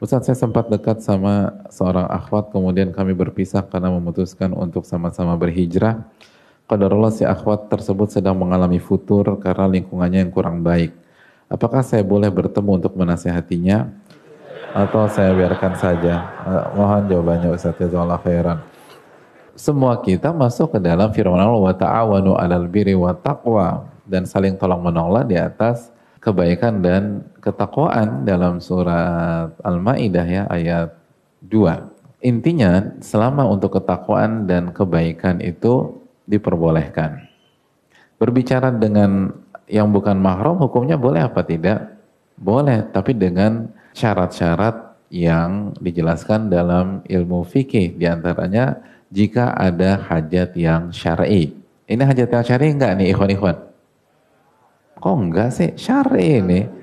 Ustaz saya sempat dekat sama seorang akhwat kemudian kami berpisah karena memutuskan untuk sama-sama berhijrah. Qadarullah si akhwat tersebut sedang mengalami futur karena lingkungannya yang kurang baik. Apakah saya boleh bertemu untuk menasehatinya atau saya biarkan saja? Eh, mohon jawabannya Ustaz Jazakallah khairan. Semua kita masuk ke dalam firman Allah wa ta'awanu 'alal birri wa taqwa dan saling tolong menolak di atas kebaikan dan ketakwaan dalam surat Al-Maidah ya ayat 2. Intinya selama untuk ketakwaan dan kebaikan itu diperbolehkan. Berbicara dengan yang bukan mahram hukumnya boleh apa tidak? Boleh, tapi dengan syarat-syarat yang dijelaskan dalam ilmu fikih diantaranya jika ada hajat yang syar'i. Ini hajat yang syar'i enggak nih ikhwan-ikhwan? Kok enggak sih? Syari ini. Hmm.